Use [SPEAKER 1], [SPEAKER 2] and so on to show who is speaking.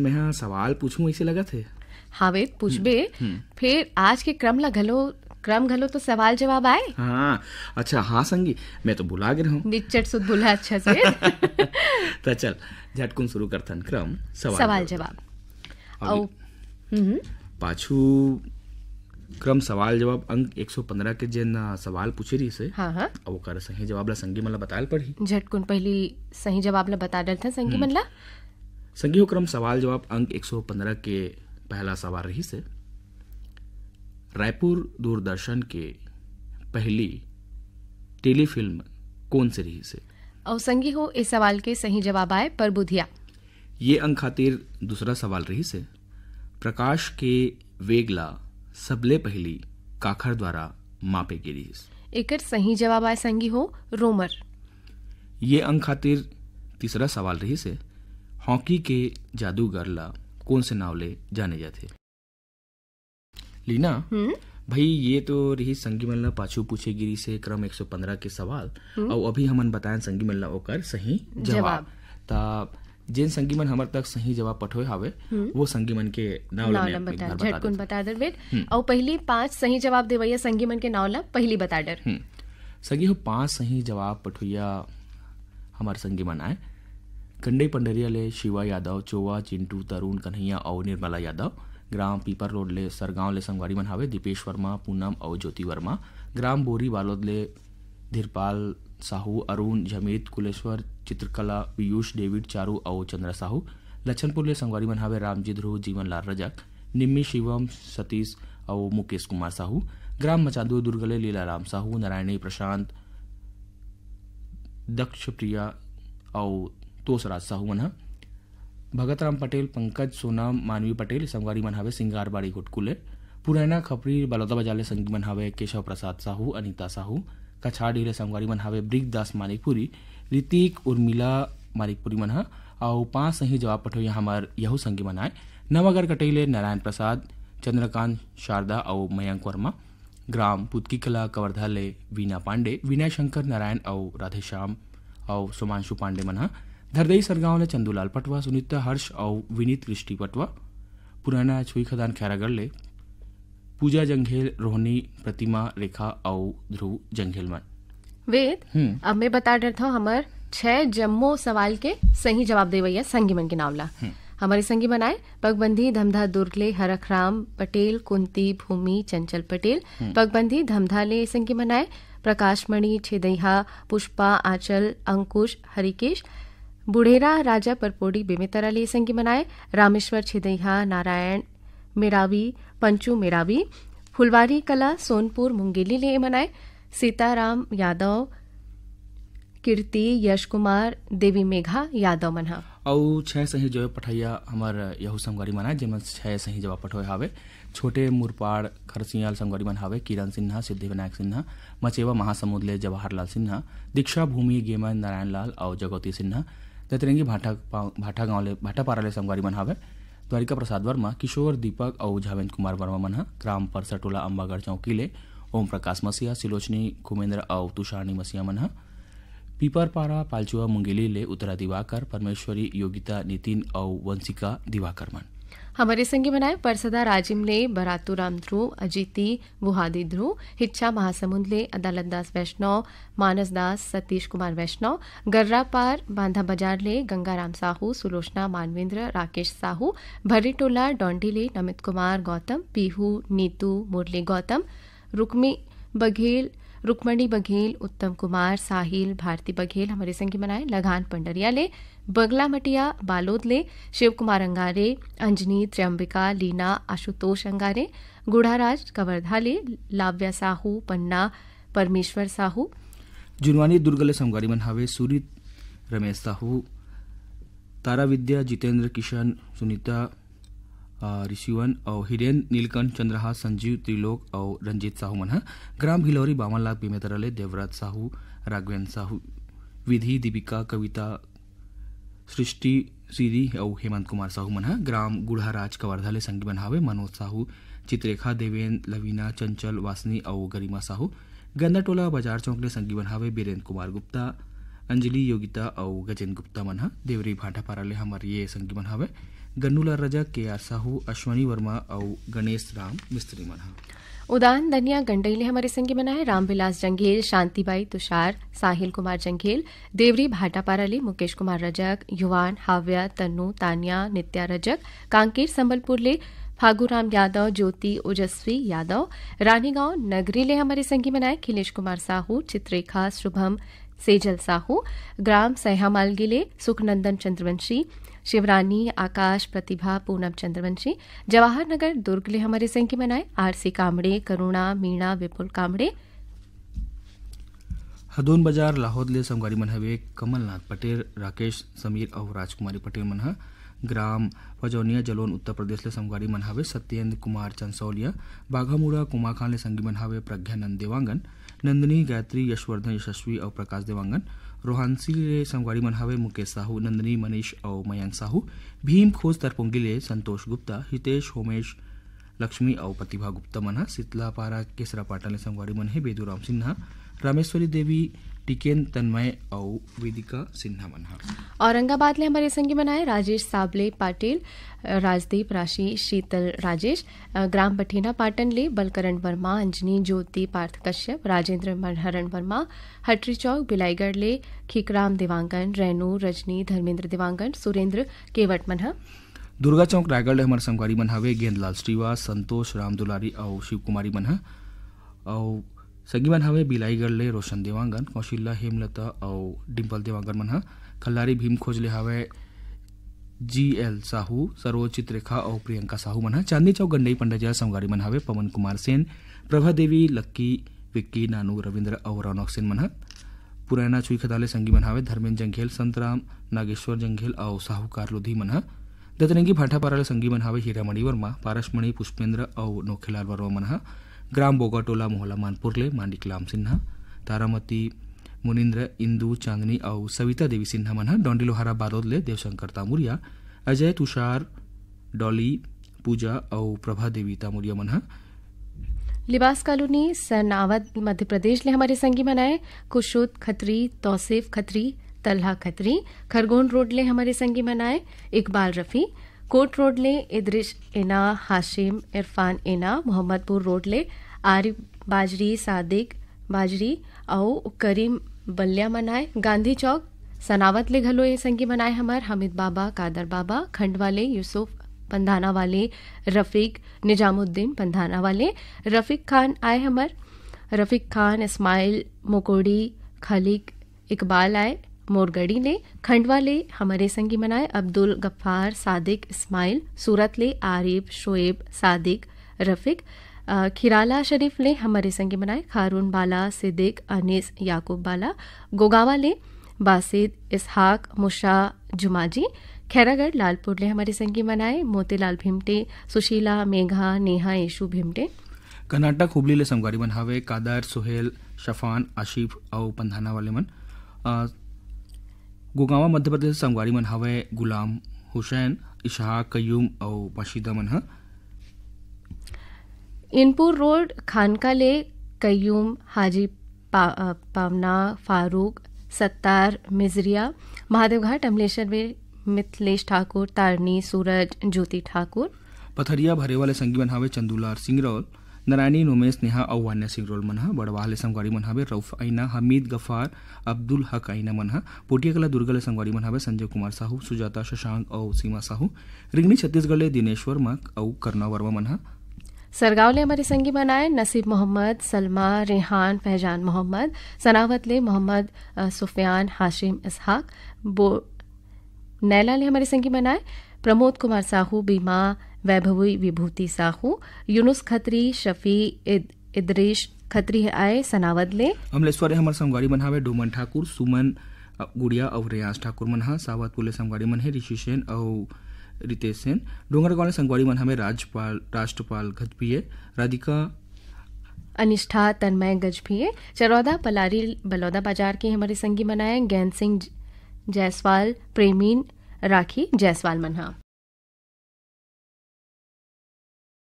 [SPEAKER 1] मैं हाँ सवाल पूछूं ऐसे लगा थे
[SPEAKER 2] हावे पूछ हम्म, बे हम्म। फिर आज के क्रम ला घलो क्रम घलो तो सवाल जवाब आए
[SPEAKER 1] हाँ अच्छा हाँ संगी मैं तो बुला गया हूँ
[SPEAKER 2] निचट सुध बुला अच्छा से
[SPEAKER 1] तो चल झटकुन शुरू थन क्रम सवाल सवाल
[SPEAKER 2] जवाब ओ हम्म।
[SPEAKER 1] पाछू क्रम सवाल जवाब अंक 115 के जन सवाल पूछे रही से हाँ हाँ और कर सही जवाब ला संगी मतलब बताल पड़ी
[SPEAKER 2] झटकुन पहली सही जवाब ला बता डल था संगी मतलब
[SPEAKER 1] संघीय क्रम सवाल जवाब अंक 115 के पहला सवाल रही से रायपुर दूरदर्शन के पहली टेलीफिल्म कौन से रही से
[SPEAKER 2] और संगी हो इस सवाल के सही जवाब आए पर बुधिया
[SPEAKER 1] ये अंक खातिर दूसरा सवाल रही से प्रकाश के वेगला सबले पहली काखर द्वारा मापे रही
[SPEAKER 2] एक सही जवाब आए संगी हो रोमर
[SPEAKER 1] ये अंक खातिर तीसरा सवाल रही से हॉकी के जादूगर ला कौन से नाव ले जाने जाते लीना हम्म? भाई ये तो रही संगी मल्ला पाछू पूछे गिरी से क्रम 115 के सवाल हम्म? और अभी हमन बताए संगी मल्ला ओकर सही जवाब तब जिन संगी मन हमर तक सही जवाब पठोए हावे हम्म? वो संगी मन के नाव बता झटकुन
[SPEAKER 2] बता दर बेट और पहली पांच सही जवाब देवैया संगी मन के नावला पहली बता डर
[SPEAKER 1] सगी हो पांच सही जवाब पठोया हमार संगी मन आए कंडे पंडरिया ले शिवा यादव चोवा चिंटू तरुण कन्हैया और निर्मला यादव ग्राम पीपर रोड ले सरगांव ले संगवारी मन हावे दीपेश वर्मा पूनम और ज्योति वर्मा ग्राम बोरी बालोद ले धीरपाल साहू अरुण जमीत कुलेश्वर चित्रकला पीयूष डेविड चारू और चंद्र साहू लछनपुर ले संगवारी मन हावे रामजी ध्रुव जीवन लाल रजक निम्मी शिवम सतीश और मुकेश कुमार साहू ग्राम मचादू दुर्ग ले लीलाराम साहू नारायणी प्रशांत दक्ष प्रिया और तोसराज साहू मन भगतराम पटेल पंकज सोना मानवी पटेल संगवारी मन हवे सिंगारबाड़ी घुटकुले पुरैना खपरी बलौदा बजाले संगीत मन हवे केशव प्रसाद साहू अनिता साहू कछाड़ी ढीले संगवारी मन हवे दास मानिकपुरी ऋतिक उर्मिला मानिकपुरी मन आओ पांच सही जवाब पठोई हमार यहू संगी मन आए नवागर कटेले नारायण प्रसाद चंद्रकांत शारदा और मयंक वर्मा ग्राम पुतकी कला कवर्धा ले वीना पांडे विनय शंकर नारायण और राधेश्याम और सुमांशु पांडे मन धरदई सरगांव ले चंदूलाल पटवा सुनीता हर्ष और विनीत दृष्टि पटवा पुराना छुई खदान खैरागढ़ ले पूजा जंघेल रोहनी प्रतिमा रेखा और ध्रुव जंघेल मन
[SPEAKER 2] वेद हम्म। अब मैं बता डर था हमार छह जम्मो सवाल के सही जवाब दे भैया संगी मन के नावला हम्म। हमारे संगी बनाए पगबंधी धमधा दुर्गले हरखराम पटेल कुंती भूमि चंचल पटेल हम्म। पगबंधी धमधा ले संगी बनाए प्रकाशमणि छेदहा पुष्पा आचल अंकुश हरिकेश बुढ़ेरा राजा परपोड़ी बेमेतरा अली संघ मनाए रामेश्वर छिदेहा नारायण मेरावी पंचू मेरावी फुलवारी कला सोनपुर मुंगेली ले मनाए सीताराम यादव कीर्ति यश कुमार देवी मेघा यादव मना
[SPEAKER 1] और छह सही जो पठैया हमार यहू संगवारी मनाए जेमे छह सही जवाब पठोए हावे छोटे मुरपाड़ खरसियाल संगवारी मन हावे किरण सिन्हा सिद्धि विनायक सिन्हा मचेवा महासमुद ले जवाहरलाल सिन्हा दीक्षा भूमि गेमन नारायण लाल और जगौती सिन्हा दतरंगी भाटा भाटा गाँव ले भाटा पारा ले संगवारी मन हावे द्वारिका प्रसाद वर्मा किशोर दीपक और झावेन्द्र कुमार वर्मा मन ग्राम ग्राम सटोला अम्बागढ़ चौकी ले ओम प्रकाश मसीहा सिलोचनी कुमेंद्र और तुषारणी मसीहा मन पीपर पीपरपारा पालचुआ मुंगेली ले उत्तरा दिवाकर परमेश्वरी योगिता नितिन और वंशिका दिवाकर मन
[SPEAKER 2] हमारे संगी बनाए परसदा बरातू राम ध्रुव अजीति वुहादी ध्रुव हिच्छा महासमुंद ले अदालत दास वैष्णव मानस दास सतीश कुमार वैष्णव गर्रापार बांधा ले गंगाराम साहू सुलोचना मानवेंद्र राकेश साहू डोंडी ले नमित कुमार गौतम पीहू नीतू मुरली गौतम रुक्मी बघेल रुक्मणी बघेल उत्तम कुमार साहिल भारती बघेल हमारे संगी बनाए लगान पंडरिया ले बगला मटिया बालोद ले शिव कुमार अंगारे अंजनी त्र्यंबिका लीना आशुतोष अंगारे गुढ़ाराज कवर्धा ले लाव्या साहू पन्ना परमेश्वर साहू
[SPEAKER 1] जुनवानी दुर्गले संगारी मनहावे सूरी रमेश साहू तारा विद्या जितेंद्र किशन सुनीता ऋषिवन और हिरेन नीलकंठ चंद्रहा संजीव त्रिलोक और रंजीत साहू मन ग्राम भिलौरी बावन लाख बीमे देवराज साहू राघवेंद्र साहू विधि दीपिका कविता सृष्टि सीरी और हेमंत कुमार साहू मन ग्राम गुढ़ा राज कवर्धा ले संगी मन हावे मनोज साहू चित्रेखा देवेन लवीना चंचल वासनी और गरिमा साहू टोला बाजार चौक ले संगी मन हावे कुमार गुप्ता अंजलि योगिता और गजेन्द्र गुप्ता मन देवरी भाटापारा ले हमारे ये संगी मन हावे गन्नूला रजा के आर साहू अश्वनी वर्मा और गणेश राम मिस्त्री मन
[SPEAKER 2] उदान दनिया गंडेले हमारे संगी बना है रामविलास जंगेल शांतिबाई तुषार साहिल कुमार जंगेल देवरी भाटापाराली मुकेश कुमार रजक युवान हाव्या तन्नू तानिया नित्या रजक कांकेर संबलपुर ले यादव ज्योति ओजस्वी यादव रानीगांव नगरी ले हमारे संगी बनाए खिलेश कुमार साहू चित्रेखा शुभम सेजल साहू ग्राम सयामाल मालगिले सुखनंदन चंद्रवंशी शिवरानी आकाश प्रतिभा पूनम चंद्रवंशी जवाहर नगर दुर्ग ले हमारे संख्य मनाए आरसी कामड़े करुणा मीणा विपुल कामड़े
[SPEAKER 1] हदोन बाजार लाहौद ले संगवारी मन हवे कमलनाथ पटेल राकेश समीर और राजकुमारी पटेल मन ग्राम पजौनिया जलोन उत्तर प्रदेश ले संगवारी मन हवे सत्येंद्र कुमार चंसौलिया बाघामुड़ा कुमा खान ले संगी मन हवे प्रज्ञानंद देवांगन नंदनी गायत्री यशवर्धन यशस्वी और प्रकाश देवांगन रोहानसी ले संगवारी मन हवे मुकेश साहू नंदनी मनीष और मयंक साहू भीम खोज तरपोंगी ले संतोष गुप्ता हितेश होमेश लक्ष्मी और प्रतिभा गुप्ता मन शीतला पारा केसरा पाटन ले संगवारी मन है बेदूराम सिन्हा रामेश्वरी देवी टिकेन तन्मय और वेदिका सिन्हा मन्हा
[SPEAKER 2] औरंगाबाद ने हमारे संगी बनाए राजेश साबले पाटिल राजदीप राशि शीतल राजेश ग्राम पठीना पाटन ले बलकरण वर्मा अंजनी ज्योति पार्थ कश्यप राजेंद्र मनहरण वर्मा हटरी चौक बिलाईगढ़ ले खिकराम दिवांगन रेणु रजनी धर्मेंद्र दिवांगन सुरेंद्र केवट मन्हा
[SPEAKER 1] दुर्गा चौक रायगढ़ हमारे संगवारी मन हवे गेंदलाल श्रीवास संतोष राम दुलारी और शिव कुमारी मन और मन हवे बिलाईगढ़ ले रोशन देवांगन कौशिल्ला हेमलता और डिम्पल देवांगन मन हाँ। खल्लारी भीम खोज ले हवे जी एल साहू सरोज रेखा और प्रियंका साहू मन चांदी हाँ। चांदनी चौक गंडई पंडाजल संगवारी मन हवे पवन कुमार सेन प्रभा देवी लक्की विक्की नानू रविंद्र और रौनक सेन मन हाँ। पुराना छुई खदाले संगी मन हवे धर्मेन्द्र जंघेल संतराम नागेश्वर जंघेल और साहूकार लोधी मन दतरंगी भाटा ले संगी मन हवे हीरामणि वर्मा पारसमणि पुष्पेंद्र और नोखेलाल वर्मा मन ग्राम बोगाटोला मोहला मानपुर ले मांडिक लाम सिन्हा तारामती मुनिंद्र इंदू चांदनी और सविता देवी सिन्हा मन लोहारा बारोद ले देवशंकर तामुरिया अजय तुषार डॉली पूजा और प्रभा देवी तामुरिया मन
[SPEAKER 2] लिबास कॉलोनी सनावत मध्य प्रदेश ले हमारे संगी मनाए कुशुद खत्री तौसेफ खत्री तलहा खत्री खरगोन रोड ले हमारे संगी मनाए इकबाल रफ़ी कोट रोड ले इदरिश इना हाशिम इरफान इना मोहम्मदपुर रोड ले आरिफ बाजरी सादिक बाजरी और करीम बल्या मनाए गांधी चौक सनावत ले घलो ये संगी मनाए हमार हमिद बाबा कादर बाबा खंड वाले यूसुफ पंधाना वाले रफीक निजामुद्दीन पंधाना वाले रफीक खान आए हमार रफीक खान इस्माइल मोकोड़ी खलिक इकबाल आए मोरगढ़ी ले खंडवा ले हमारे संगी मनाए अब्दुल गफ्फार सादिक इस्माइल सूरत ले आरिफ शोएब सादिक रफिक खिराला शरीफ ले हमारे संगी मनाए खारून बाला सिद्दीक अनीस याकूब बाला गोगावा ले बासिद इसहाक मुशा जुमाजी खैरागढ़ लालपुर ले हमारे संगी मनाए मोतीलाल भिमटे सुशीला मेघा नेहा यशु भिमटे
[SPEAKER 1] कर्नाटक हुबली ले संगवारी मन हावे कादर सुहेल शफान आशिफ और पंधाना वाले मन गोगावा मध्य प्रदेश संगवारी मन हवे गुलाम हुसैन इसहाक कयूम और बाशिदा मन हाँ।
[SPEAKER 2] इनपुर रोड खानका ले कयूम हाजी पा, पावना फारूक सत्तार मिजरिया महादेवघाट अमलेश्वर में मिथलेश ठाकुर तारनी सूरज ज्योति ठाकुर
[SPEAKER 1] पथरिया भरे वाले संगी बन हावे चंदूलाल सिंगरौल नरायणी नुमेस नेहा और वान्या सिंह रोल मन ह बड़वाह ले संगवारी मन हवे रऊफ ऐना हमीद गफार अब्दुल हक ऐना मन ह पोटियाकला दुर्गा ले संगवारी मन हवे संजय कुमार साहू सुजाता शशांक अउ सीमा साहू रिंगनी छत्तीसगढ़ ले दिनेश वर्मा और करुणा वर्मा मन ह
[SPEAKER 2] सरगांव ले हमारे संगी बनाए नसीब मोहम्मद सलमा रेहान फैजान मोहम्मद सनावत ले मोहम्मद सुफियान हाशिम इसहाक बो नैला ले हमारे संगी बनाए प्रमोद कुमार साहू बीमा वैभवी विभूति साहू यूनुस खत्री शफी इद, इदरीश खत्री आए सनावद ले
[SPEAKER 1] अमलेश्वर हमार संगवारी मन डोमन ठाकुर सुमन गुड़िया और रेयांस ठाकुर मन हा सावतपुर ले संगवारी मन है ऋषि सेन और रितेश सेन डोंगरगांव ले संगवारी मन हमें राजपाल राष्ट्रपाल गजभिए राधिका
[SPEAKER 2] अनिष्ठा तन्मय गजभिए चरौदा पलारी बलौदा बाजार के हमारे संगी मनाए गैन सिंह जायसवाल प्रेमीन राखी जायसवाल मनहा